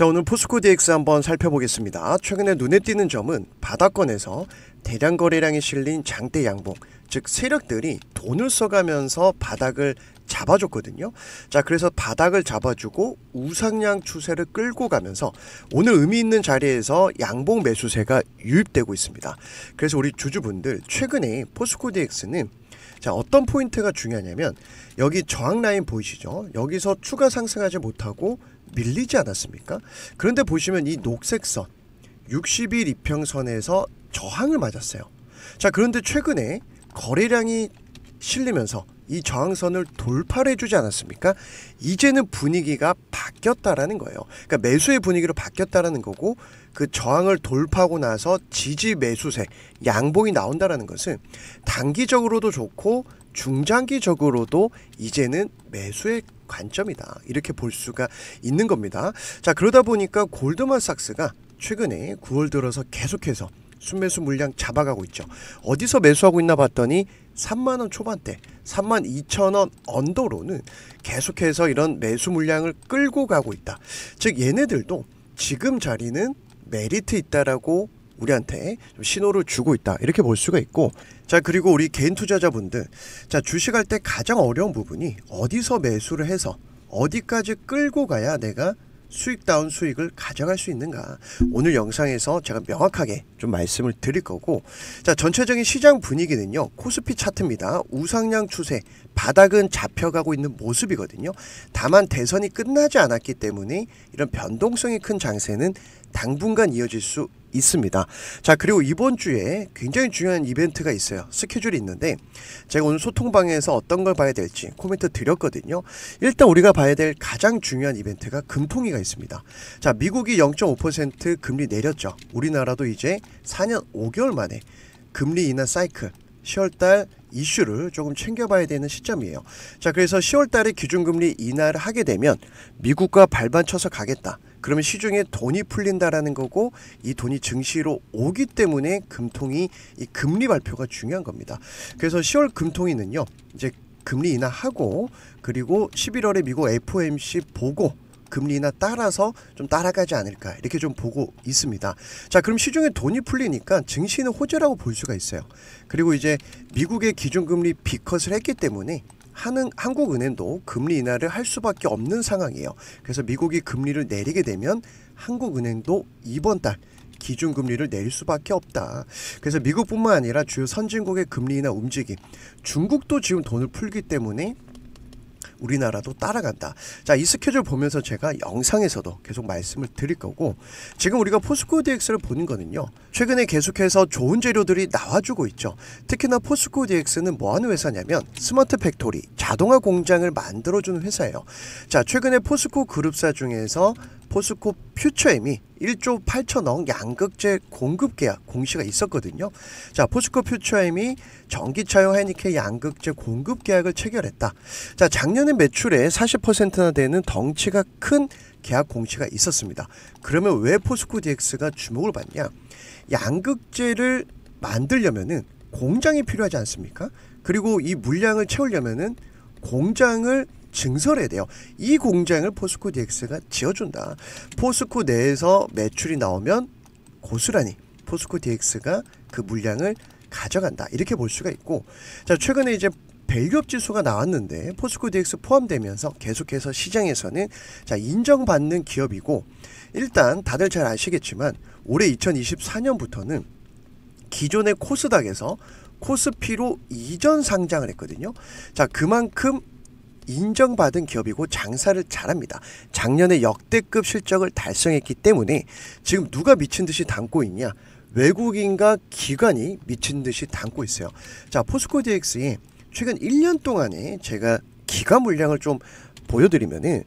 자 오늘 포스코 DX 한번 살펴보겠습니다. 최근에 눈에 띄는 점은 바닥권에서 대량 거래량이 실린 장대 양봉 즉 세력들이 돈을 써가면서 바닥을 잡아줬거든요. 자, 그래서 바닥을 잡아주고 우상향 추세를 끌고 가면서 오늘 의미 있는 자리에서 양봉 매수세가 유입되고 있습니다. 그래서 우리 주주분들 최근에 포스코 DX는 자, 어떤 포인트가 중요하냐면 여기 저항 라인 보이시죠? 여기서 추가 상승하지 못하고 밀리지 않았습니까? 그런데 보시면 이 녹색선 60일 이평선에서 저항을 맞았어요. 자, 그런데 최근에 거래량이 실리면서 이 저항선을 돌파를 해주지 않았습니까? 이제는 분위기가 바뀌었다라는 거예요. 그러니까 매수의 분위기로 바뀌었다라는 거고 그 저항을 돌파하고 나서 지지 매수세 양봉이 나온다라는 것은 단기적으로도 좋고 중장기적으로도 이제는 매수의 관점이다. 이렇게 볼 수가 있는 겁니다. 자, 그러다 보니까 골드만삭스가 최근에 9월 들어서 계속해서 순매수 물량 잡아가고 있죠. 어디서 매수하고 있나 봤더니 3만원 초반대, 3만 2천원 언더로는 계속해서 이런 매수 물량을 끌고 가고 있다. 즉, 얘네들도 지금 자리는 메리트 있다라고 우리한테 신호를 주고 있다 이렇게 볼 수가 있고 자 그리고 우리 개인 투자자분들 자 주식할 때 가장 어려운 부분이 어디서 매수를 해서 어디까지 끌고 가야 내가 수익 다운 수익을 가져갈 수 있는가 오늘 영상에서 제가 명확하게 좀 말씀을 드릴 거고 자 전체적인 시장 분위기는요 코스피 차트입니다 우상향 추세 바닥은 잡혀가고 있는 모습이거든요 다만 대선이 끝나지 않았기 때문에 이런 변동성이 큰 장세는 당분간 이어질 수 있습니다. 자, 그리고 이번 주에 굉장히 중요한 이벤트가 있어요. 스케줄이 있는데 제가 오늘 소통방에서 어떤 걸 봐야 될지 코멘트 드렸거든요. 일단 우리가 봐야 될 가장 중요한 이벤트가 금통위가 있습니다. 자, 미국이 0.5% 금리 내렸죠. 우리나라도 이제 4년 5개월 만에 금리 인하 사이클 10월달 이슈를 조금 챙겨봐야 되는 시점이에요. 자, 그래서 10월달에 기준금리 인하를 하게 되면 미국과 발반쳐서 가겠다. 그러면 시중에 돈이 풀린다라는 거고 이 돈이 증시로 오기 때문에 금통이 이 금리 발표가 중요한 겁니다. 그래서 10월 금통위는요. 이제 금리 인하하고 그리고 11월에 미국 FOMC 보고 금리나 따라서 좀 따라가지 않을까 이렇게 좀 보고 있습니다. 자 그럼 시중에 돈이 풀리니까 증시는 호재라고 볼 수가 있어요. 그리고 이제 미국의 기준금리 비컷을 했기 때문에 하는 한국은행도 금리 인하를 할 수밖에 없는 상황이에요. 그래서 미국이 금리를 내리게 되면 한국은행도 이번 달 기준금리를 내릴 수밖에 없다. 그래서 미국뿐만 아니라 주요 선진국의 금리 인하 움직임, 중국도 지금 돈을 풀기 때문에 우리나라도 따라간다. 자, 이 스케줄 보면서 제가 영상에서도 계속 말씀을 드릴 거고 지금 우리가 포스코 DX를 보는 거는요. 최근에 계속해서 좋은 재료들이 나와주고 있죠. 특히나 포스코 DX는 뭐하는 회사냐면 스마트 팩토리, 자동화 공장을 만들어주는 회사예요. 자, 최근에 포스코 그룹사 중에서 포스코 퓨처엠이 1조 8천억 양극재 공급 계약 공시가 있었거든요. 자, 포스코 퓨처엠이 전기차용 하이니케 양극재 공급 계약을 체결했다. 자, 작년에 매출의 40%나 되는 덩치가 큰 계약 공시가 있었습니다. 그러면 왜 포스코 DX가 주목을 받냐? 양극재를 만들려면은 공장이 필요하지 않습니까? 그리고 이 물량을 채우려면은 공장을 증설해야 돼요. 이 공장을 포스코 DX가 지어준다. 포스코 내에서 매출이 나오면 고스란히 포스코 DX가 그 물량을 가져간다. 이렇게 볼 수가 있고 자 최근에 이제 밸류업 지수가 나왔는데 포스코 DX 포함되면서 계속해서 시장에서는 자 인정받는 기업이고 일단 다들 잘 아시겠지만 올해 2024년부터는 기존의 코스닥에서 코스피로 이전 상장을 했거든요. 자, 그만큼 인정받은 기업이고 장사를 잘합니다. 작년에 역대급 실적을 달성했기 때문에 지금 누가 미친 듯이 담고 있냐? 외국인과 기관이 미친 듯이 담고 있어요. 자, 포스코 d x 에 최근 1년 동안에 제가 기가 물량을 좀 보여드리면은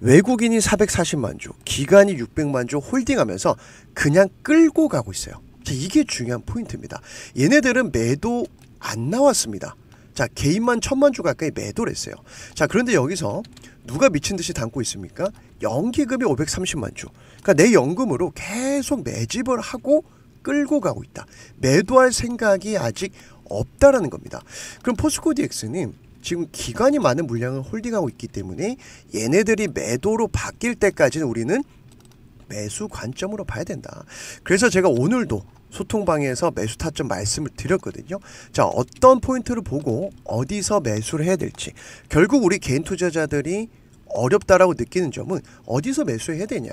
외국인이 440만 주, 기관이 600만 주 홀딩하면서 그냥 끌고 가고 있어요. 자, 이게 중요한 포인트입니다. 얘네들은 매도 안 나왔습니다. 자, 개인만 천만 주 가까이 매도를 했어요. 자, 그런데 여기서 누가 미친 듯이 담고 있습니까? 연기금이 530만 주. 그러니까 내 연금으로 계속 매집을 하고 끌고 가고 있다. 매도할 생각이 아직 없다라는 겁니다. 그럼 포스코 DX는 지금 기간이 많은 물량을 홀딩하고 있기 때문에 얘네들이 매도로 바뀔 때까지는 우리는 매수 관점으로 봐야 된다. 그래서 제가 오늘도 소통방에서 매수 타점 말씀을 드렸거든요. 자, 어떤 포인트를 보고 어디서 매수를 해야 될지. 결국 우리 개인 투자자들이 어렵다라고 느끼는 점은 어디서 매수해야 되냐.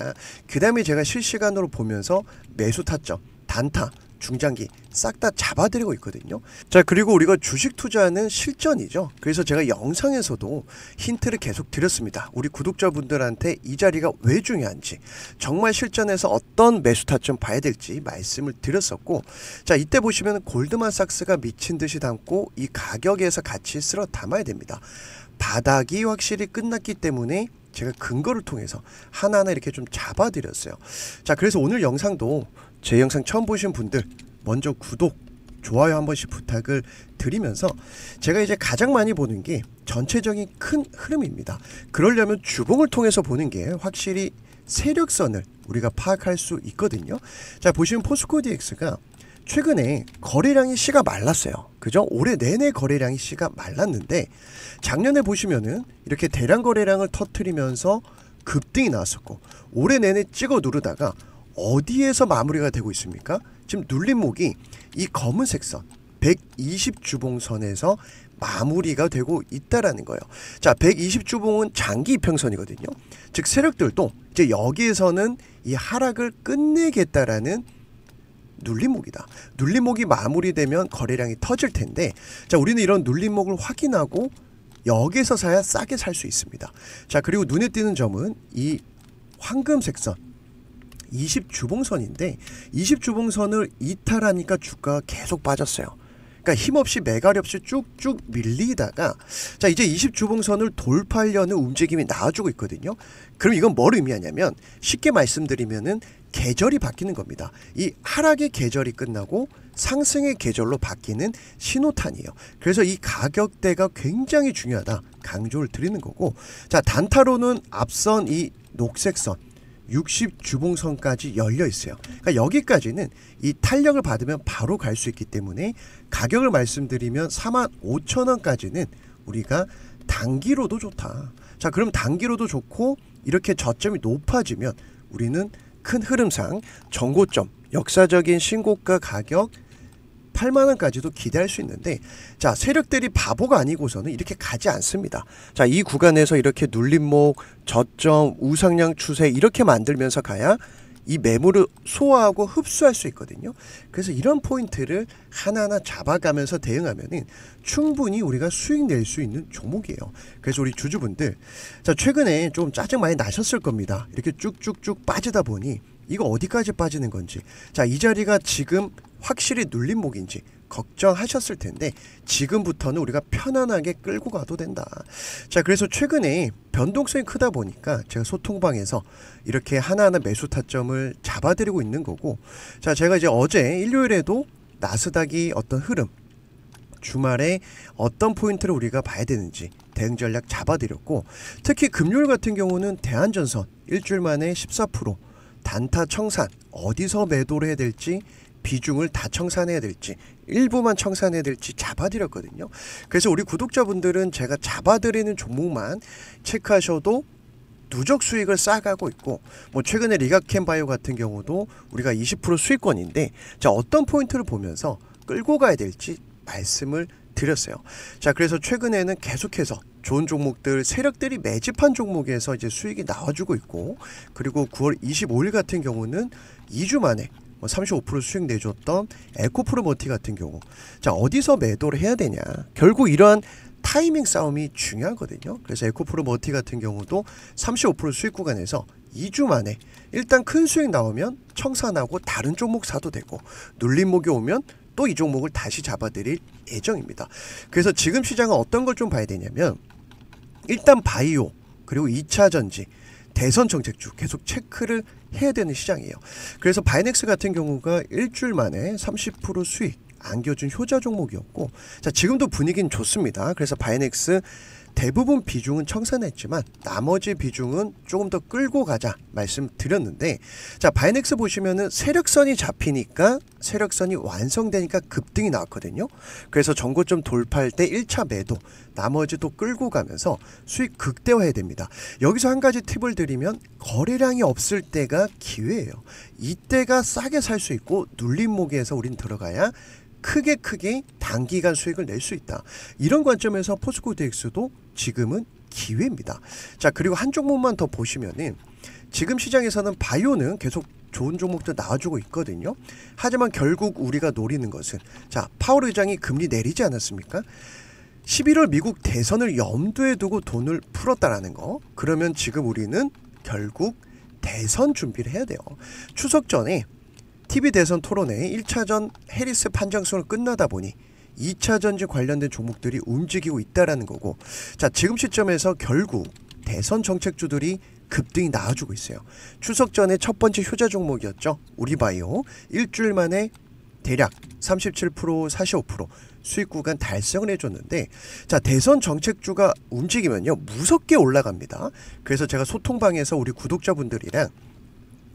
그 다음에 제가 실시간으로 보면서 매수 타점, 단타, 중장기 싹 다 잡아드리고 있거든요. 자 그리고 우리가 주식 투자는 실전이죠. 그래서 제가 영상에서도 힌트를 계속 드렸습니다. 우리 구독자분들한테 이 자리가 왜 중요한지 정말 실전에서 어떤 매수 타점 봐야 될지 말씀을 드렸었고 자 이때 보시면 골드만삭스가 미친 듯이 담고 이 가격에서 같이 쓸어 담아야 됩니다. 바닥이 확실히 끝났기 때문에 제가 근거를 통해서 하나하나 이렇게 좀 잡아드렸어요. 자, 그래서 오늘 영상도 제 영상 처음 보신 분들 먼저 구독, 좋아요 한 번씩 부탁을 드리면서 제가 이제 가장 많이 보는 게 전체적인 큰 흐름입니다. 그러려면 주봉을 통해서 보는 게 확실히 세력선을 우리가 파악할 수 있거든요. 자, 보시면 포스코 DX가 최근에 거래량이 씨가 말랐어요. 그죠? 올해 내내 거래량이 씨가 말랐는데 작년에 보시면은 이렇게 대량 거래량을 터트리면서 급등이 나왔었고 올해 내내 찍어 누르다가 어디에서 마무리가 되고 있습니까? 지금 눌림목이 이 검은색 선 120주봉선에서 마무리가 되고 있다라는 거예요. 자, 120주봉은 장기 이평선이거든요. 즉 세력들도 이제 여기에서는 이 하락을 끝내겠다라는 눌림목이다. 눌림목이 마무리되면 거래량이 터질 텐데 자, 우리는 이런 눌림목을 확인하고 여기서 사야 싸게 살 수 있습니다. 자, 그리고 눈에 띄는 점은 이 황금색선 20주봉선인데 20주봉선을 이탈하니까 주가가 계속 빠졌어요. 그러니까 힘없이 매갈리 없이 쭉쭉 밀리다가 자 이제 20주봉선을 돌파하려는 움직임이 나와주고 있거든요. 그럼 이건 뭘 의미하냐면 쉽게 말씀드리면은 계절이 바뀌는 겁니다. 이 하락의 계절이 끝나고 상승의 계절로 바뀌는 신호탄이에요. 그래서 이 가격대가 굉장히 중요하다 강조를 드리는 거고 자 단타로는 앞선 이 녹색선 60주봉선까지 열려 있어요. 그러니까 여기까지는 이 탄력을 받으면 바로 갈 수 있기 때문에 가격을 말씀드리면 4만 5천 원까지는 우리가 단기로도 좋다. 자, 그럼 단기로도 좋고 이렇게 저점이 높아지면 우리는 큰 흐름상 전고점, 역사적인 신고가 가격, 8만 원까지도 기대할 수 있는데 자 세력들이 바보가 아니고서는 이렇게 가지 않습니다. 자 이 구간에서 이렇게 눌림목, 저점, 우상향 추세 이렇게 만들면서 가야 이 매물을 소화하고 흡수할 수 있거든요. 그래서 이런 포인트를 하나하나 잡아가면서 대응하면은 충분히 우리가 수익 낼 수 있는 종목이에요. 그래서 우리 주주분들 자 최근에 좀 짜증 많이 나셨을 겁니다. 이렇게 쭉쭉쭉 빠지다 보니 이거 어디까지 빠지는 건지 자 이 자리가 지금 확실히 눌림목인지 걱정하셨을 텐데 지금부터는 우리가 편안하게 끌고 가도 된다. 자, 그래서 최근에 변동성이 크다 보니까 제가 소통방에서 이렇게 하나하나 매수 타점을 잡아드리고 있는 거고 자, 제가 이제 어제 일요일에도 나스닥이 어떤 흐름 주말에 어떤 포인트를 우리가 봐야 되는지 대응 전략 잡아드렸고 특히 금요일 같은 경우는 대한전선 일주일 만에 14% 단타 청산 어디서 매도를 해야 될지 비중을 다 청산해야 될지 일부만 청산해야 될지 잡아드렸거든요. 그래서 우리 구독자분들은 제가 잡아드리는 종목만 체크하셔도 누적 수익을 쌓아가고 있고 뭐 최근에 리가캠 바이오 같은 경우도 우리가 20% 수익권인데 자 어떤 포인트를 보면서 끌고 가야 될지 말씀을 드렸어요. 자, 그래서 최근에는 계속해서 좋은 종목들, 세력들이 매집한 종목에서 이제 수익이 나와주고 있고, 그리고 9월 25일 같은 경우는 2주 만에 35% 뭐 수익 내줬던 에코프로모티 같은 경우 자 어디서 매도를 해야 되냐 결국 이러한 타이밍 싸움이 중요하거든요 그래서 에코프로모티 같은 경우도 35% 수익 구간에서 2주 만에 일단 큰 수익 나오면 청산하고 다른 종목 사도 되고 눌림목이 오면 또 이 종목을 다시 잡아드릴 예정입니다 그래서 지금 시장은 어떤 걸 좀 봐야 되냐면 일단 바이오 그리고 2차전지 대선 정책 주 계속 체크를 해야 되는 시장이에요. 그래서 바이넥스 같은 경우가 일주일 만에 30% 수익 안겨준 효자 종목이었고 자 지금도 분위기는 좋습니다. 그래서 바이넥스 대부분 비중은 청산했지만 나머지 비중은 조금 더 끌고 가자 말씀드렸는데 자 바이넥스 보시면은 세력선이 잡히니까 세력선이 완성되니까 급등이 나왔거든요 그래서 전고점 돌파할 때 1차 매도 나머지도 끌고 가면서 수익 극대화해야 됩니다 여기서 한 가지 팁을 드리면 거래량이 없을 때가 기회예요 이때가 싸게 살 수 있고 눌림목에서 우린 들어가야 크게 크게 단기간 수익을 낼 수 있다. 이런 관점에서 포스코 엑스도 지금은 기회입니다. 자, 그리고 한 종목만 더 보시면은 지금 시장에서는 바이오는 계속 좋은 종목도 나와주고 있거든요. 하지만 결국 우리가 노리는 것은 자, 파월 의장이 금리 내리지 않았습니까? 11월 미국 대선을 염두에 두고 돈을 풀었다라는 거. 그러면 지금 우리는 결국 대선 준비를 해야 돼요. 추석 전에 TV 대선 토론회 1차전 해리스 판정승을 끝나다 보니 2차전지 관련된 종목들이 움직이고 있다라는 거고 자 지금 시점에서 결국 대선 정책주들이 급등이 나와주고 있어요. 추석 전에 첫 번째 효자 종목이었죠. 우리바이오 일주일 만에 대략 37% 45% 수익 구간 달성을 해줬는데 자 대선 정책주가 움직이면요 무섭게 올라갑니다. 그래서 제가 소통방에서 우리 구독자분들이랑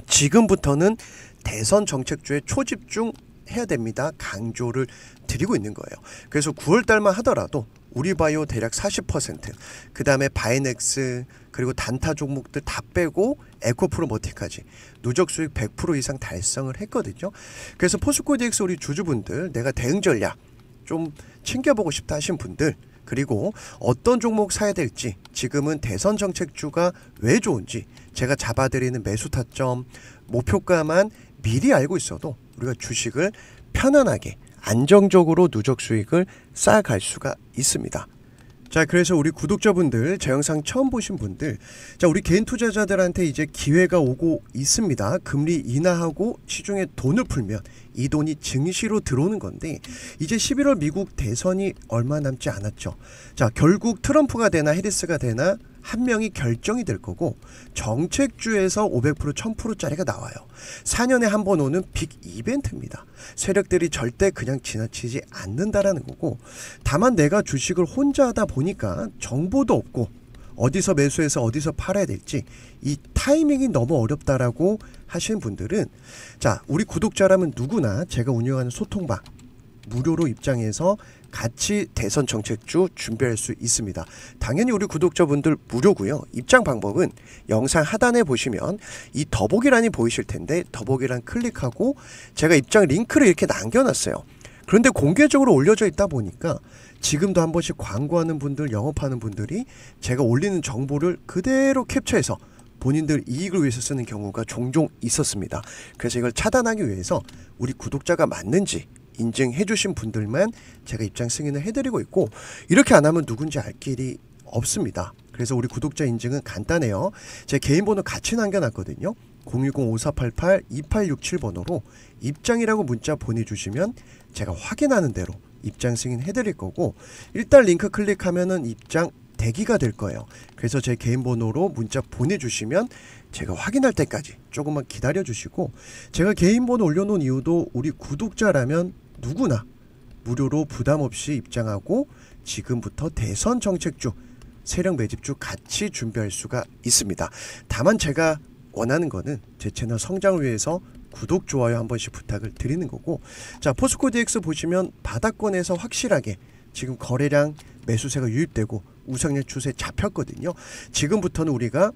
지금부터는 대선 정책주에 초집중 해야 됩니다. 강조를 드리고 있는 거예요. 그래서 9월 달만 하더라도 우리 바이오 대략 40%, 그 다음에 바이넥스, 그리고 단타 종목들 다 빼고 에코프로모티까지 누적 수익 100% 이상 달성을 했거든요. 그래서 포스코 디 d 스 우리 주주분들, 내가 대응 전략 좀 챙겨보고 싶다 하신 분들, 그리고 어떤 종목 사야 될지 지금은 대선 정책주가 왜 좋은지 제가 잡아드리는 매수 타점 목표가만 미리 알고 있어도 우리가 주식을 편안하게 안정적으로 누적 수익을 쌓아갈 수가 있습니다. 자, 그래서 우리 구독자분들, 제 영상 처음 보신 분들, 자, 우리 개인 투자자들한테 이제 기회가 오고 있습니다. 금리 인하하고 시중에 돈을 풀면 이 돈이 증시로 들어오는 건데, 이제 11월 미국 대선이 얼마 남지 않았죠. 자, 결국 트럼프가 되나 헤리스가 되나 한 명이 결정이 될 거고 정책주에서 500% 1000%짜리가 나와요. 4년에 한 번 오는 빅 이벤트입니다. 세력들이 절대 그냥 지나치지 않는다라는 거고 다만 내가 주식을 혼자 하다 보니까 정보도 없고 어디서 매수해서 어디서 팔아야 될지 이 타이밍이 너무 어렵다라고 하시는 분들은 자 우리 구독자라면 누구나 제가 운영하는 소통방 무료로 입장해서 같이 대선 정책주 준비할 수 있습니다. 당연히 우리 구독자분들 무료고요. 입장 방법은 영상 하단에 보시면 이 더보기란이 보이실 텐데 더보기란 클릭하고 제가 입장 링크를 이렇게 남겨놨어요. 그런데 공개적으로 올려져 있다 보니까 지금도 한 번씩 광고하는 분들, 영업하는 분들이 제가 올리는 정보를 그대로 캡처해서 본인들 이익을 위해서 쓰는 경우가 종종 있었습니다. 그래서 이걸 차단하기 위해서 우리 구독자가 맞는지 인증해 주신 분들만 제가 입장 승인을 해드리고 있고 이렇게 안 하면 누군지 알 길이 없습니다. 그래서 우리 구독자 인증은 간단해요. 제 개인 번호 같이 남겨놨거든요. 0 6 0 5 4 8 8 2 8 6 7번호로 입장이라고 문자 보내주시면 제가 확인하는 대로 입장 승인 해드릴 거고 일단 링크 클릭하면은 입장 대기가 될 거예요. 그래서 제 개인 번호로 문자 보내주시면 제가 확인할 때까지 조금만 기다려 주시고 제가 개인 번호 올려놓은 이유도 우리 구독자라면 누구나 무료로 부담 없이 입장하고 지금부터 대선 정책주, 세력 매집주 같이 준비할 수가 있습니다. 다만 제가 원하는 거는 제 채널 성장을 위해서 구독, 좋아요 한 번씩 부탁을 드리는 거고 자 포스코 DX 보시면 바닥권에서 확실하게 지금 거래량 매수세가 유입되고 우상향 추세 잡혔거든요. 지금부터는 우리가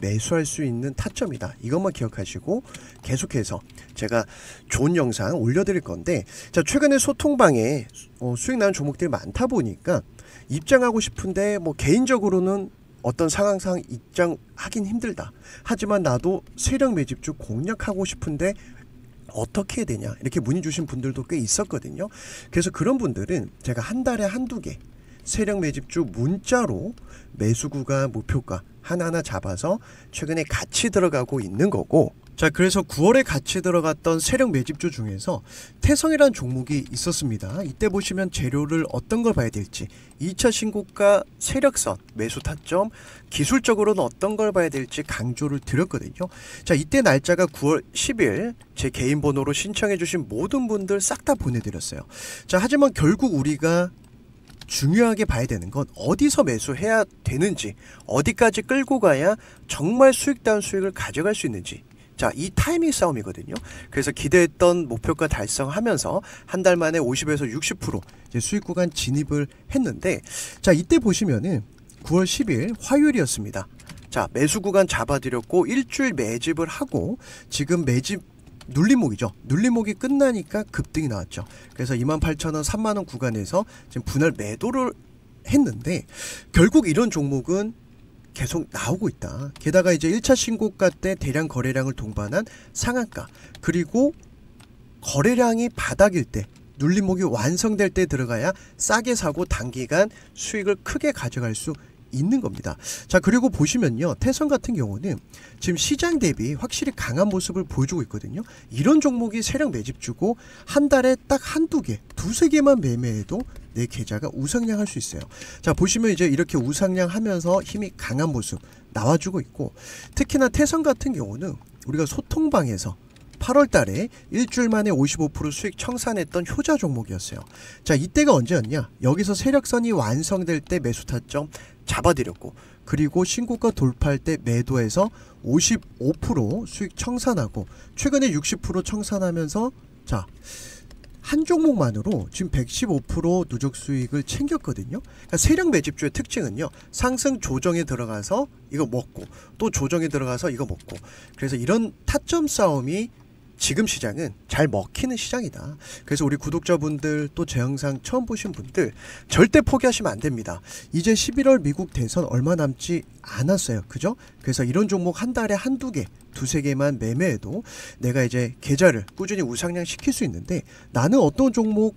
매수할 수 있는 타점이다. 이것만 기억하시고 계속해서 제가 좋은 영상 올려드릴 건데 자 최근에 소통방에 어, 수익 나는 종목들이 많다 보니까 입장하고 싶은데 뭐 개인적으로는 어떤 상황상 입장하긴 힘들다. 하지만 나도 세력 매집주 공략하고 싶은데 어떻게 해야 되냐 이렇게 문의 주신 분들도 꽤 있었거든요. 그래서 그런 분들은 제가 한 달에 한두 개 세력 매집주 문자로 매수구가 목표가 하나하나 잡아서 최근에 같이 들어가고 있는 거고 자 그래서 9월에 같이 들어갔던 세력 매집주 중에서 태성이란 종목이 있었습니다. 이때 보시면 재료를 어떤 걸 봐야 될지 2차 신고가 세력선 매수 타점 기술적으로는 어떤 걸 봐야 될지 강조를 드렸거든요. 자 이때 날짜가 9월 10일 제 개인 번호로 신청해 주신 모든 분들 싹 다 보내드렸어요. 자 하지만 결국 우리가 중요하게 봐야 되는 건 어디서 매수해야 되는지, 어디까지 끌고 가야 정말 수익다운 수익을 가져갈 수 있는지. 자, 이 타이밍 싸움이거든요. 그래서 기대했던 목표가 달성하면서 한 달 만에 50에서 60% 이제 수익 구간 진입을 했는데, 자, 이때 보시면은 9월 10일 화요일이었습니다. 자, 매수 구간 잡아드렸고 일주일 매집을 하고 지금 매집 눌림목이죠. 눌림목이 끝나니까 급등이 나왔죠. 그래서 28,000원, 3만원 구간에서 지금 분할 매도를 했는데 결국 이런 종목은 계속 나오고 있다. 게다가 이제 1차 신고가 때 대량 거래량을 동반한 상한가 그리고 거래량이 바닥일 때 눌림목이 완성될 때 들어가야 싸게 사고 단기간 수익을 크게 가져갈 수 있는 겁니다. 자 그리고 보시면요 태선 같은 경우는 지금 시장 대비 확실히 강한 모습을 보여주고 있거든요. 이런 종목이 세력 매집주고 한 달에 딱 한두 개, 두 세 개만 매매해도 내 계좌가 우상향할 수 있어요. 자 보시면 이제 이렇게 우상향하면서 힘이 강한 모습 나와주고 있고 특히나 태선 같은 경우는 우리가 소통방에서 8월 달에 일주일 만에 55% 수익 청산했던 효자 종목이었어요. 자, 이때가 언제였냐? 여기서 세력선이 완성될 때 매수 타점 잡아들였고 그리고 신고가 돌파할 때 매도해서 55% 수익 청산하고 최근에 60% 청산하면서 자 한 종목만으로 지금 115% 누적 수익을 챙겼거든요. 그러니까 세력 매집주의 특징은요. 상승 조정에 들어가서 이거 먹고 또 조정에 들어가서 이거 먹고 그래서 이런 타점 싸움이 지금 시장은 잘 먹히는 시장이다. 그래서 우리 구독자분들 또 제 영상 처음 보신 분들 절대 포기하시면 안 됩니다. 이제 11월 미국 대선 얼마 남지 않았어요. 그죠? 그래서 이런 종목 한 달에 한두 개, 두 세 개만 매매해도 내가 이제 계좌를 꾸준히 우상향 시킬 수 있는데 나는 어떤 종목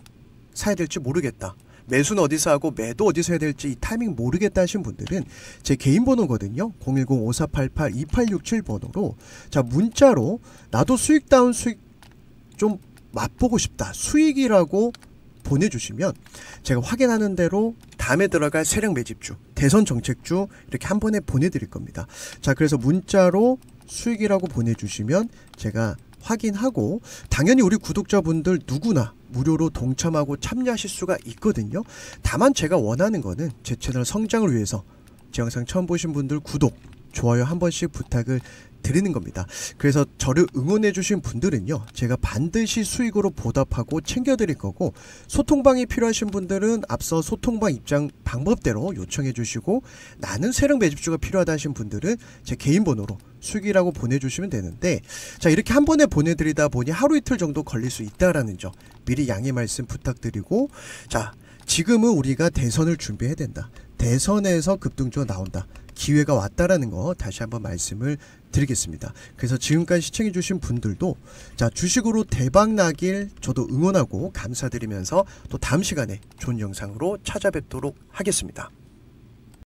사야 될지 모르겠다. 매수는 어디서 하고 매도 어디서 해야 될지 이 타이밍 모르겠다 하신 분들은 제 개인 번호거든요. 010-5488-2867번호로 자 문자로 나도 수익 다운 수익 좀 맛보고 싶다. 수익이라고 보내주시면 제가 확인하는 대로 다음에 들어갈 세력 매집주, 대선 정책주 이렇게 한 번에 보내드릴 겁니다. 자, 그래서 문자로 수익이라고 보내주시면 제가 확인하고 당연히 우리 구독자분들 누구나 무료로 동참하고 참여하실 수가 있거든요. 다만 제가 원하는 거는 제 채널 성장을 위해서 제 영상 처음 보신 분들 구독, 좋아요 한 번씩 부탁을 드리는 겁니다. 그래서 저를 응원해 주신 분들은요. 제가 반드시 수익으로 보답하고 챙겨 드릴 거고 소통방이 필요하신 분들은 앞서 소통방 입장 방법대로 요청해 주시고 나는 세력 매집주가 필요하다 하신 분들은 제 개인 번호로 추측이라고 보내주시면 되는데 자 이렇게 한 번에 보내드리다 보니 하루 이틀 정도 걸릴 수 있다라는 점 미리 양해 말씀 부탁드리고 자 지금은 우리가 대선을 준비해야 된다 대선에서 급등조 나온다 기회가 왔다라는 거 다시 한번 말씀을 드리겠습니다. 그래서 지금까지 시청해주신 분들도 자 주식으로 대박 나길 저도 응원하고 감사드리면서 또 다음 시간에 좋은 영상으로 찾아뵙도록 하겠습니다.